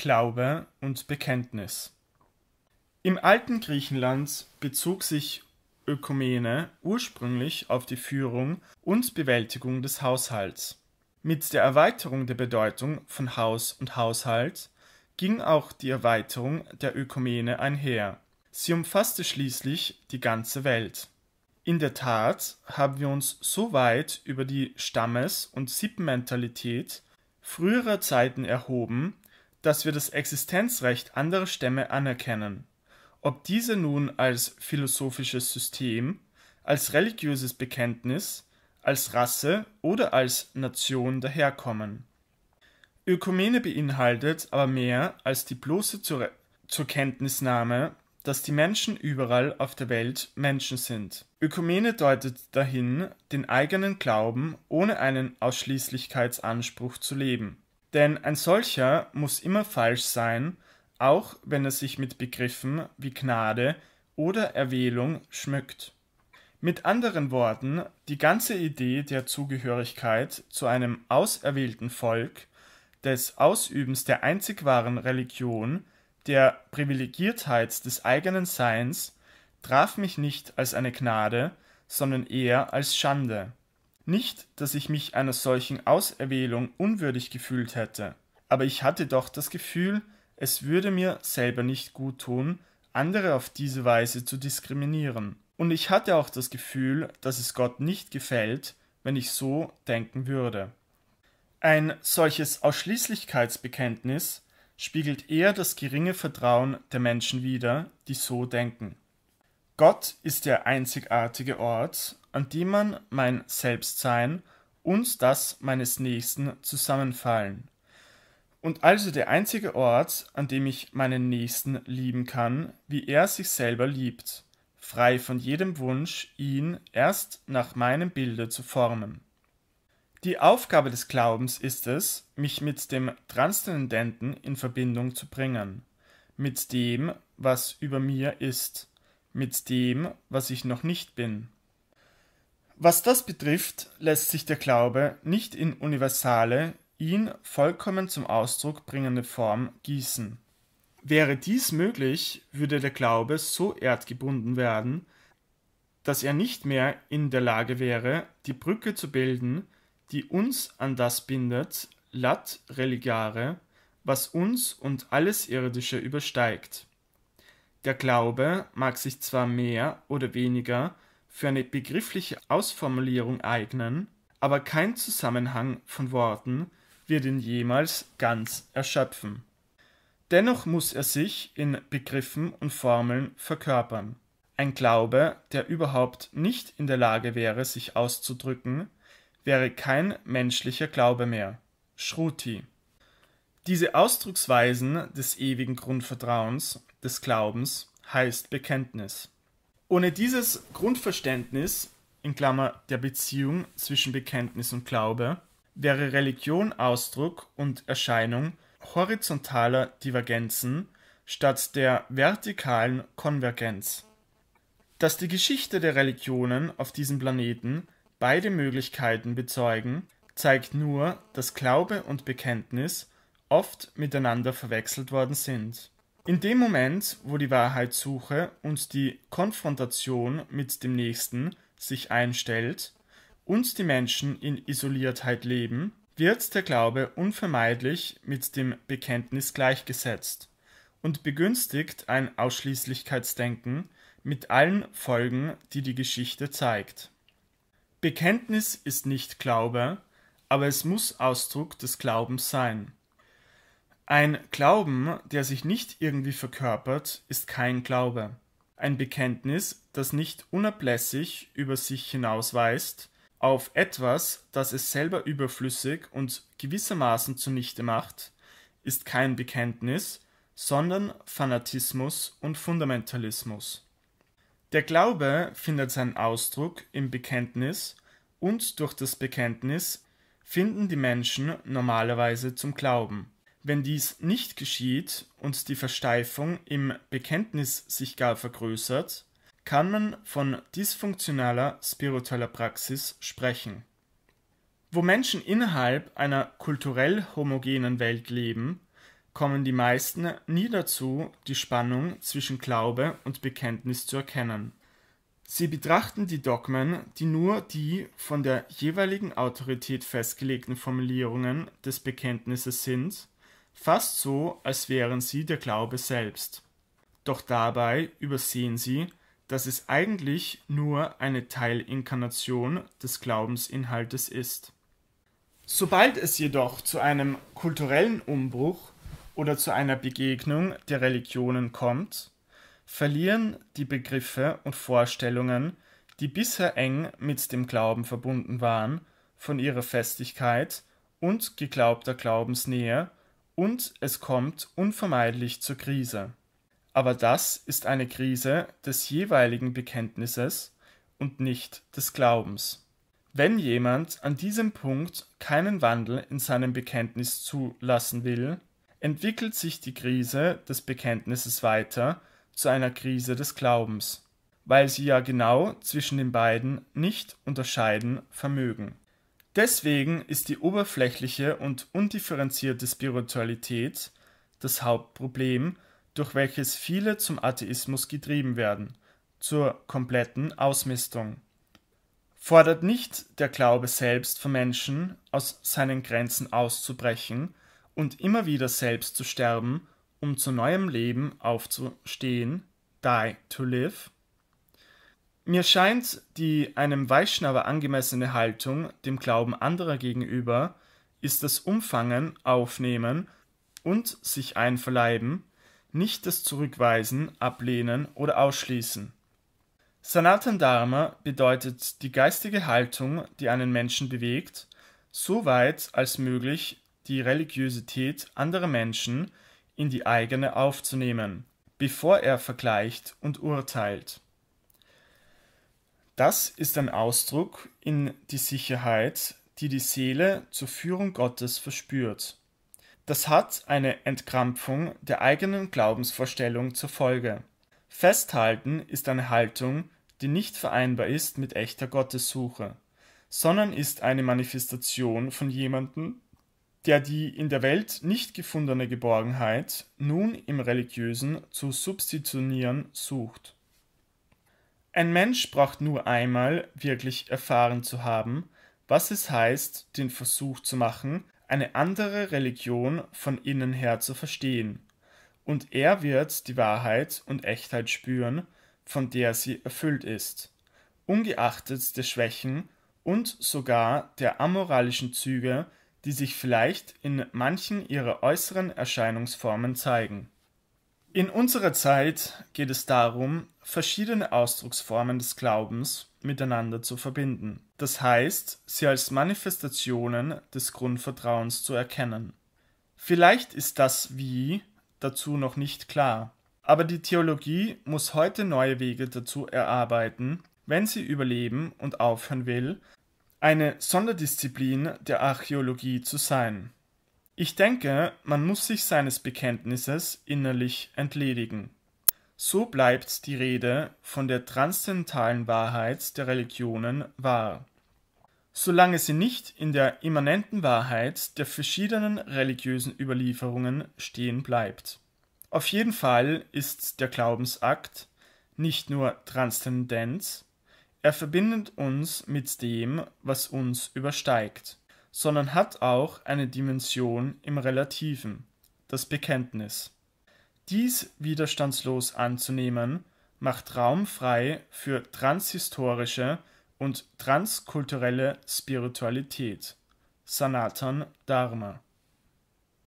Glaube und Bekenntnis. Im alten Griechenland bezog sich Ökumene ursprünglich auf die Führung und Bewältigung des Haushalts. Mit der Erweiterung der Bedeutung von Haus und Haushalt ging auch die Erweiterung der Ökumene einher. Sie umfasste schließlich die ganze Welt. In der Tat haben wir uns so weit über die Stammes- und Sippenmentalität früherer Zeiten erhoben, dass wir das Existenzrecht anderer Stämme anerkennen. Ob diese nun als philosophisches System, als religiöses Bekenntnis, als Rasse oder als Nation daherkommen. Ökumene beinhaltet aber mehr als die bloße zur, zur Kenntnisnahme, dass die Menschen überall auf der Welt Menschen sind. Ökumene deutet dahin, den eigenen Glauben ohne einen Ausschließlichkeitsanspruch zu leben. Denn ein solcher muss immer falsch sein, auch wenn er sich mit Begriffen wie Gnade oder Erwählung schmückt. Mit anderen Worten, die ganze Idee der Zugehörigkeit zu einem auserwählten Volk, des Ausübens der einzig wahren Religion, der Privilegiertheit des eigenen Seins, traf mich nicht als eine Gnade, sondern eher als Schande. Nicht, dass ich mich einer solchen Auserwählung unwürdig gefühlt hätte, aber ich hatte doch das Gefühl, es würde mir selber nicht gut tun, andere auf diese Weise zu diskriminieren. Und ich hatte auch das Gefühl, dass es Gott nicht gefällt, wenn ich so denken würde. Ein solches Ausschließlichkeitsbekenntnis spiegelt eher das geringe Vertrauen der Menschen wider, die so denken. Gott ist der einzigartige Ort, an die man mein Selbstsein und das meines Nächsten zusammenfallen. Und also der einzige Ort, an dem ich meinen Nächsten lieben kann, wie er sich selber liebt, frei von jedem Wunsch, ihn erst nach meinem Bilde zu formen. Die Aufgabe des Glaubens ist es, mich mit dem Transzendenten in Verbindung zu bringen, mit dem, was über mir ist, mit dem, was ich noch nicht bin. Was das betrifft, lässt sich der Glaube nicht in universale, ihn vollkommen zum Ausdruck bringende Form gießen. Wäre dies möglich, würde der Glaube so erdgebunden werden, dass er nicht mehr in der Lage wäre, die Brücke zu bilden, die uns an das bindet, lat religare, was uns und alles Irdische übersteigt. Der Glaube mag sich zwar mehr oder weniger für eine begriffliche Ausformulierung eignen, aber kein Zusammenhang von Worten wird ihn jemals ganz erschöpfen. Dennoch muss er sich in Begriffen und Formeln verkörpern. Ein Glaube, der überhaupt nicht in der Lage wäre, sich auszudrücken, wäre kein menschlicher Glaube mehr. Shruti. Diese Ausdrucksweisen des ewigen Grundvertrauens, des Glaubens, heißt Bekenntnis. Ohne dieses Grundverständnis in Klammer, der Beziehung zwischen Bekenntnis und Glaube wäre Religion Ausdruck und Erscheinung horizontaler Divergenzen statt der vertikalen Konvergenz. Dass die Geschichte der Religionen auf diesem Planeten beide Möglichkeiten bezeugen, zeigt nur, dass Glaube und Bekenntnis oft miteinander verwechselt worden sind in dem Moment, wo die Wahrheitssuche und die Konfrontation mit dem Nächsten sich einstellt und die Menschen in Isoliertheit leben, wird der Glaube unvermeidlich mit dem Bekenntnis gleichgesetzt und begünstigt ein Ausschließlichkeitsdenken mit allen Folgen, die die Geschichte zeigt. Bekenntnis ist nicht Glaube, aber es muss Ausdruck des Glaubens sein. Ein Glauben, der sich nicht irgendwie verkörpert, ist kein Glaube. Ein Bekenntnis, das nicht unablässig über sich hinausweist, auf etwas, das es selber überflüssig und gewissermaßen zunichte macht, ist kein Bekenntnis, sondern Fanatismus und Fundamentalismus. Der Glaube findet seinen Ausdruck im Bekenntnis und durch das Bekenntnis finden die Menschen normalerweise zum Glauben. Wenn dies nicht geschieht und die Versteifung im Bekenntnis sich gar vergrößert, kann man von dysfunktionaler spiritueller Praxis sprechen. Wo Menschen innerhalb einer kulturell homogenen Welt leben, kommen die meisten nie dazu, die Spannung zwischen Glaube und Bekenntnis zu erkennen. Sie betrachten die Dogmen, die nur die von der jeweiligen Autorität festgelegten Formulierungen des Bekenntnisses sind, fast so, als wären sie der Glaube selbst. Doch dabei übersehen sie, dass es eigentlich nur eine Teilinkarnation des Glaubensinhaltes ist. Sobald es jedoch zu einem kulturellen Umbruch oder zu einer Begegnung der Religionen kommt, verlieren die Begriffe und Vorstellungen, die bisher eng mit dem Glauben verbunden waren, von ihrer Festigkeit und geglaubter Glaubensnähe und es kommt unvermeidlich zur Krise. Aber das ist eine Krise des jeweiligen Bekenntnisses und nicht des Glaubens. Wenn jemand an diesem Punkt keinen Wandel in seinem Bekenntnis zulassen will, entwickelt sich die Krise des Bekenntnisses weiter zu einer Krise des Glaubens, weil sie ja genau zwischen den beiden nicht unterscheiden vermögen. Deswegen ist die oberflächliche und undifferenzierte Spiritualität das Hauptproblem, durch welches viele zum Atheismus getrieben werden, zur kompletten Ausmistung. Fordert nicht der Glaube selbst von Menschen, aus seinen Grenzen auszubrechen und immer wieder selbst zu sterben, um zu neuem Leben aufzustehen, die to live? Mir scheint, die einem Weichschnabel angemessene Haltung dem Glauben anderer gegenüber ist das Umfangen, Aufnehmen und sich einverleiben, nicht das Zurückweisen, Ablehnen oder Ausschließen. Sanatan Dharma bedeutet die geistige Haltung, die einen Menschen bewegt, so weit als möglich die Religiosität anderer Menschen in die eigene aufzunehmen, bevor er vergleicht und urteilt das ist ein Ausdruck in die Sicherheit, die die Seele zur Führung Gottes verspürt. Das hat eine Entkrampfung der eigenen Glaubensvorstellung zur Folge. Festhalten ist eine Haltung, die nicht vereinbar ist mit echter Gottessuche, sondern ist eine Manifestation von jemandem, der die in der Welt nicht gefundene Geborgenheit nun im Religiösen zu substitutionieren sucht. Ein Mensch braucht nur einmal wirklich erfahren zu haben, was es heißt, den Versuch zu machen, eine andere Religion von innen her zu verstehen, und er wird die Wahrheit und Echtheit spüren, von der sie erfüllt ist, ungeachtet der Schwächen und sogar der amoralischen Züge, die sich vielleicht in manchen ihrer äußeren Erscheinungsformen zeigen in unserer Zeit geht es darum, verschiedene Ausdrucksformen des Glaubens miteinander zu verbinden. Das heißt, sie als Manifestationen des Grundvertrauens zu erkennen. Vielleicht ist das Wie dazu noch nicht klar, aber die Theologie muss heute neue Wege dazu erarbeiten, wenn sie überleben und aufhören will, eine Sonderdisziplin der Archäologie zu sein. Ich denke, man muss sich seines Bekenntnisses innerlich entledigen. So bleibt die Rede von der transzendentalen Wahrheit der Religionen wahr. Solange sie nicht in der immanenten Wahrheit der verschiedenen religiösen Überlieferungen stehen bleibt. Auf jeden Fall ist der Glaubensakt nicht nur transzendent, er verbindet uns mit dem, was uns übersteigt sondern hat auch eine Dimension im Relativen, das Bekenntnis. Dies widerstandslos anzunehmen, macht Raum frei für transhistorische und transkulturelle Spiritualität. Sanatan Dharma